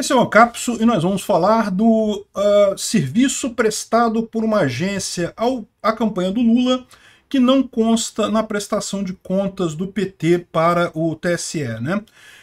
Esse é o Capso e nós vamos falar do uh, serviço prestado por uma agência ao, à campanha do Lula que não consta na prestação de contas do PT para o TSE. Né?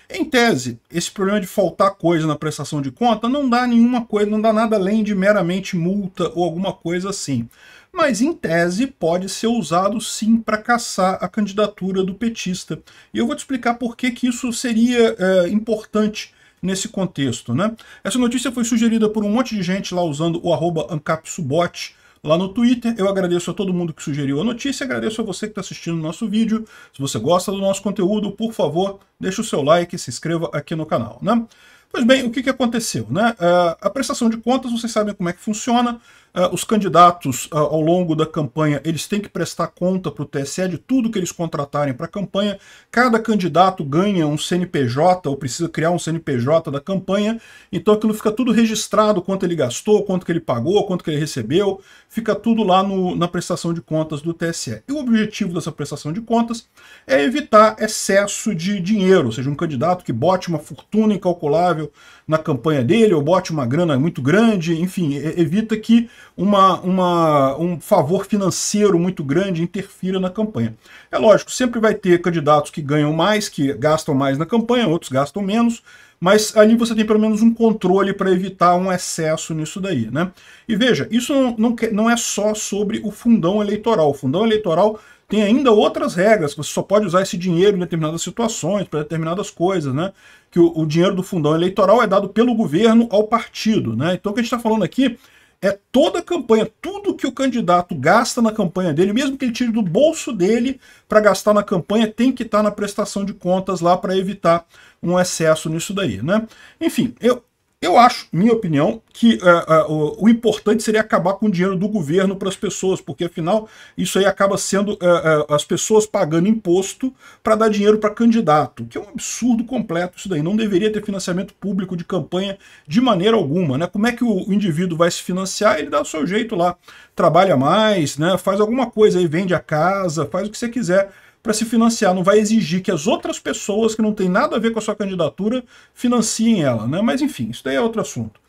Em tese, esse problema de faltar coisa na prestação de conta não dá nenhuma coisa, não dá nada além de meramente multa ou alguma coisa assim. Mas em tese pode ser usado sim para caçar a candidatura do petista. E eu vou te explicar por que, que isso seria eh, importante nesse contexto. Né? Essa notícia foi sugerida por um monte de gente lá usando o arroba ancapsubot, lá no Twitter. Eu agradeço a todo mundo que sugeriu a notícia, agradeço a você que está assistindo o nosso vídeo. Se você gosta do nosso conteúdo, por favor, deixe o seu like e se inscreva aqui no canal. Né? Pois bem, o que, que aconteceu? Né? É, a prestação de contas, vocês sabem como é que funciona. Ah, os candidatos ah, ao longo da campanha eles têm que prestar conta para o TSE de tudo que eles contratarem para a campanha. Cada candidato ganha um CNPJ ou precisa criar um CNPJ da campanha. Então aquilo fica tudo registrado, quanto ele gastou, quanto que ele pagou, quanto que ele recebeu. Fica tudo lá no, na prestação de contas do TSE. E o objetivo dessa prestação de contas é evitar excesso de dinheiro, ou seja, um candidato que bote uma fortuna incalculável na campanha dele, ou bote uma grana muito grande, enfim, evita que uma, uma, um favor financeiro muito grande interfira na campanha. É lógico, sempre vai ter candidatos que ganham mais, que gastam mais na campanha, outros gastam menos, mas ali você tem pelo menos um controle para evitar um excesso nisso daí. Né? E veja, isso não, não, não é só sobre o fundão eleitoral. O fundão eleitoral tem ainda outras regras, você só pode usar esse dinheiro em determinadas situações, para determinadas coisas, né? Que o, o, dinheiro do fundão eleitoral é dado pelo governo ao partido, né? Então o que a gente está falando aqui é toda a campanha, tudo que o candidato gasta na campanha dele, mesmo que ele tire do bolso dele para gastar na campanha, tem que estar tá na prestação de contas lá para evitar um excesso nisso daí, né? Enfim, eu, eu acho, minha opinião, que uh, uh, o, o, importante seria acabar com o dinheiro do governo para as pessoas, porque afinal isso aí acaba sendo uh, as pessoas pagando imposto para dar dinheiro para candidato, que é um absurdo completo isso daí. Não deveria ter financiamento público de campanha de maneira alguma. Né? Como é que o, o indivíduo vai se financiar? Ele dá o seu jeito lá, trabalha mais, né? faz alguma coisa aí, vende a casa, faz o que você quiser para se financiar, não vai exigir que as outras pessoas que não têm nada a ver com a sua candidatura financiem ela, né? Mas enfim, isso daí é outro assunto.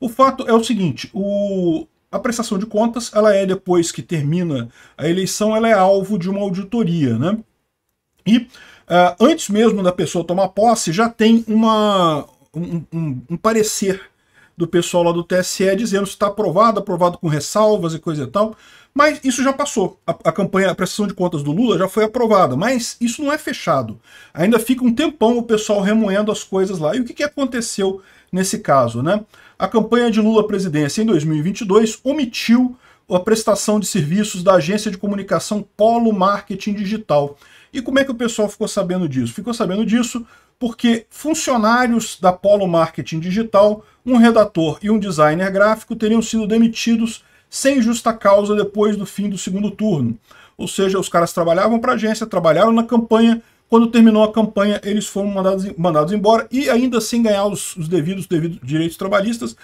O fato é o seguinte, o, a prestação de contas, ela é depois que termina a eleição, ela é alvo de uma auditoria, né? E uh, antes mesmo da pessoa tomar posse, já tem uma, um, um, um parecer do pessoal lá do TSE dizendo se está aprovado, aprovado com ressalvas e coisa e tal. Mas isso já passou. A, a, campanha, a prestação de contas do Lula já foi aprovada, mas isso não é fechado. Ainda fica um tempão o pessoal remoendo as coisas lá. E o que, que aconteceu nesse caso, né? A campanha de Lula à presidência em 2022 omitiu a prestação de serviços da agência de comunicação Polo Marketing Digital. E como é que o pessoal ficou sabendo disso? Ficou sabendo disso porque funcionários da Polo Marketing Digital, um redator e um designer gráfico teriam sido demitidos sem justa causa depois do fim do segundo turno. Ou seja, os caras trabalhavam para a agência, trabalharam na campanha, quando terminou a campanha, eles foram mandados, mandados embora e ainda sem ganhar os, os devidos, devidos direitos trabalhistas,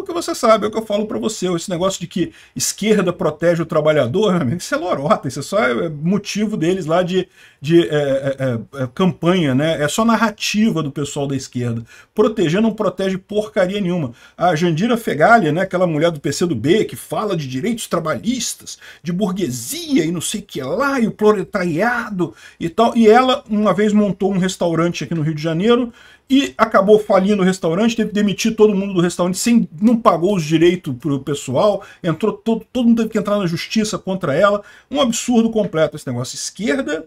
porque você sabe, é o que eu falo para você, esse negócio de que esquerda protege o trabalhador, amigo, isso é lorota, isso é só é, é motivo deles lá de, de é, é, é, é, campanha, né? É só narrativa do pessoal da esquerda. Proteger não protege porcaria nenhuma. A Jandira Fegali, né, aquela mulher do PC do B que fala de direitos trabalhistas, de burguesia e não sei o que lá, e o proletariado e tal, e ela uma vez montou um restaurante aqui no Rio de Janeiro e acabou falindo o restaurante, teve que demitir todo mundo do restaurante sem não pagou os direitos para o pessoal, entrou todo, todo mundo teve que entrar na justiça contra ela. Um absurdo completo esse negócio. Esquerda,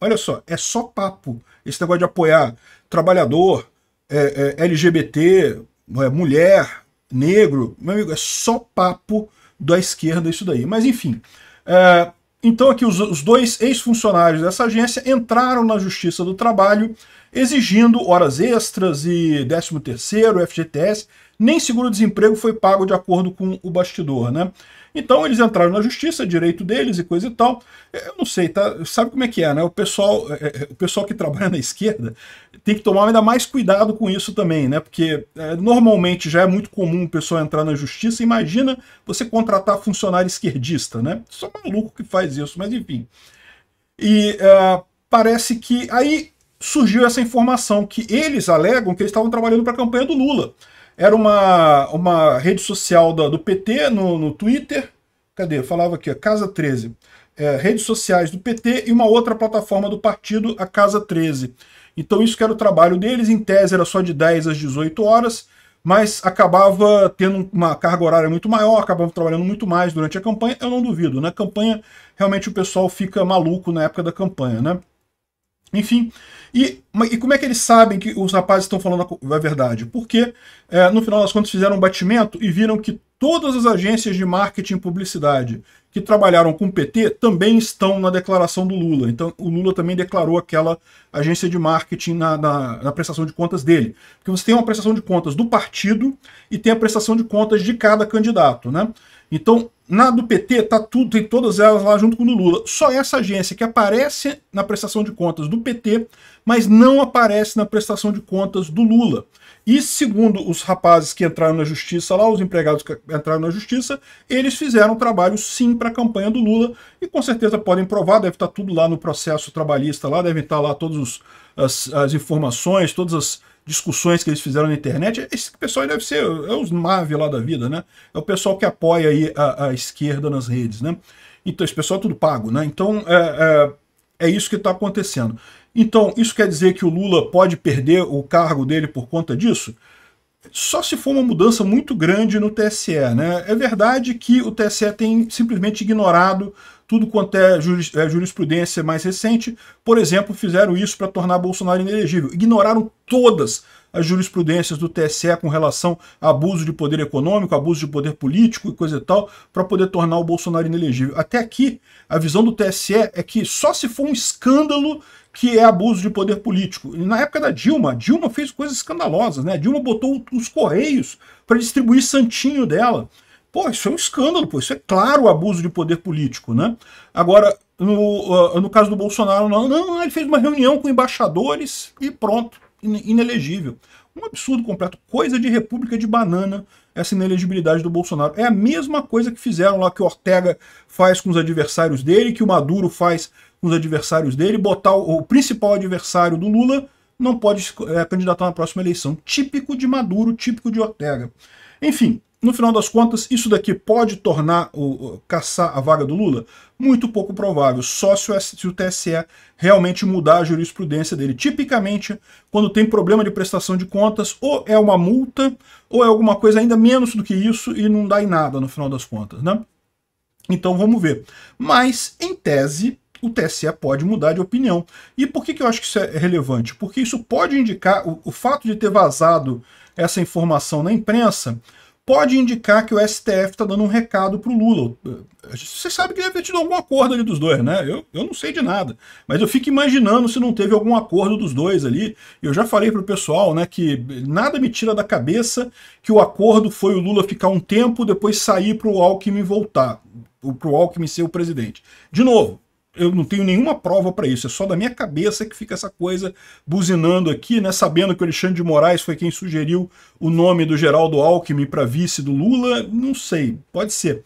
olha só, é só papo. Esse negócio de apoiar trabalhador, é, é, LGBT, é, mulher, negro, meu amigo, é só papo da esquerda isso daí. Mas enfim. É, então aqui os, os dois ex-funcionários dessa agência entraram na Justiça do Trabalho exigindo horas extras e 13 terceiro, FGTS, nem seguro-desemprego foi pago de acordo com o bastidor, né? Então eles entraram na justiça, direito deles e coisa e tal. Eu não sei, tá? Sabe como é que é, né? O pessoal, é, é, o pessoal que trabalha na esquerda tem que tomar ainda mais cuidado com isso também, né? Porque é, normalmente já é muito comum o pessoal entrar na justiça. Imagina você contratar funcionário esquerdista, né? Só maluco que faz isso, mas enfim. E é, parece que aí surgiu essa informação que eles alegam que eles estavam trabalhando para a campanha do Lula. Era uma, uma rede social do PT no, no Twitter. Cadê? Eu falava aqui, Casa 13. É, redes sociais do PT e uma outra plataforma do partido, a Casa 13. Então isso que era o trabalho deles, em tese era só de 10 às 18 horas, mas acabava tendo uma carga horária muito maior, acabava trabalhando muito mais durante a campanha, eu não duvido. Na né? campanha, realmente o pessoal fica maluco na época da campanha, né? Enfim, e, e como é que eles sabem que os rapazes estão falando a verdade? Porque, é, no final das contas, fizeram um batimento e viram que todas as agências de marketing e publicidade que trabalharam com o PT também estão na declaração do Lula. Então, o Lula também declarou aquela agência de marketing na, na, na, prestação de contas dele. Porque você tem uma prestação de contas do partido e tem a prestação de contas de cada candidato, né? Então, na do PT tá tudo, tem todas elas lá junto com o do Lula. Só essa agência que aparece na prestação de contas do PT, mas não aparece na prestação de contas do Lula. E segundo os rapazes que entraram na justiça lá, os empregados que entraram na justiça, eles fizeram trabalho sim para a campanha do Lula e com certeza podem provar, deve estar tá tudo lá no processo trabalhista lá, devem estar tá lá todas as, as informações, todas as discussões que eles fizeram na internet, esse pessoal deve ser, é os Marvel lá da vida, né? É o pessoal que apoia aí a, a esquerda nas redes, né? Então, esse pessoal é tudo pago, né? Então, é, é, é isso que está acontecendo. Então, isso quer dizer que o Lula pode perder o cargo dele por conta disso? Só se for uma mudança muito grande no TSE, né? É verdade que o TSE tem simplesmente ignorado tudo quanto é, é, jurisprudência mais recente, por exemplo, fizeram isso para tornar Bolsonaro inelegível. Ignoraram todas as jurisprudências do TSE com relação a abuso de poder econômico, abuso de poder político e coisa e tal, para poder tornar o Bolsonaro inelegível. Até aqui, a visão do TSE é que só se for um escândalo que é abuso de poder político. E na época da Dilma, Dilma fez coisas escandalosas, né? Dilma botou os correios para distribuir santinho dela. Pô, isso é um escândalo, pô, isso é claro abuso de poder político, né? Agora, no, ah, no caso do Bolsonaro, não, não, ele fez uma reunião com embaixadores e pronto, inelegível. Um absurdo completo, coisa de república de banana essa inelegibilidade do Bolsonaro. É a mesma coisa que fizeram lá que o Ortega faz com os adversários dele, que o Maduro faz com os adversários dele, botar o, o principal adversário do Lula não pode é, candidatar na próxima eleição. Típico de Maduro, típico de Ortega. Enfim, no final das contas, isso daqui pode tornar o caçar a vaga do Lula? Muito pouco provável, só se o TSE realmente mudar a jurisprudência dele. Tipicamente, quando tem problema de prestação de contas, ou é uma multa, ou é alguma coisa ainda menos do que isso e não dá em nada no final das contas, né? Então vamos ver. Mas, em tese, o TSE pode mudar de opinião. E por que, que eu acho que isso é relevante? Porque isso pode indicar o, o fato de ter vazado essa informação na imprensa pode indicar que o STF está dando um recado para o Lula. Você sabe que deve ter tido algum acordo ali dos dois, né? Eu, eu não sei de nada. Mas eu fico imaginando se não teve algum acordo dos dois ali. Eu já falei para o pessoal né, que nada me tira da cabeça que o acordo foi o Lula ficar um tempo, depois sair para o Alckmin voltar, para o Alckmin ser o presidente. De novo, eu não tenho nenhuma prova para isso, é só da minha cabeça que fica essa coisa buzinando aqui, né? Sabendo que o Alexandre de Moraes foi quem sugeriu o nome do Geraldo Alckmin para vice do Lula, não sei, pode ser.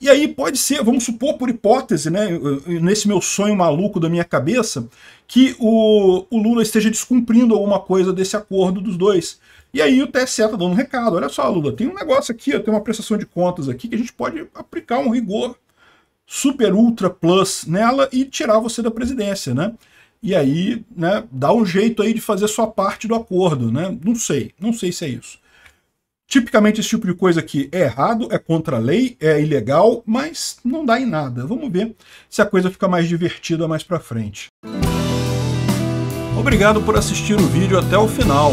E aí pode ser, vamos supor por hipótese, né, nesse meu sonho maluco da minha cabeça, que o, o Lula esteja descumprindo alguma coisa desse acordo dos dois. E aí o TSE está dando um recado, olha só Lula, tem um negócio aqui, tem uma prestação de contas aqui que a gente pode aplicar um rigor super ultra plus nela e tirar você da presidência, né? E aí, né, dá um jeito aí de fazer sua parte do acordo, né? Não sei, não sei se é isso. Tipicamente esse tipo de coisa aqui é errado, é contra a lei, é ilegal, mas não dá em nada. Vamos ver se a coisa fica mais divertida mais para frente. Obrigado por assistir o vídeo até o final.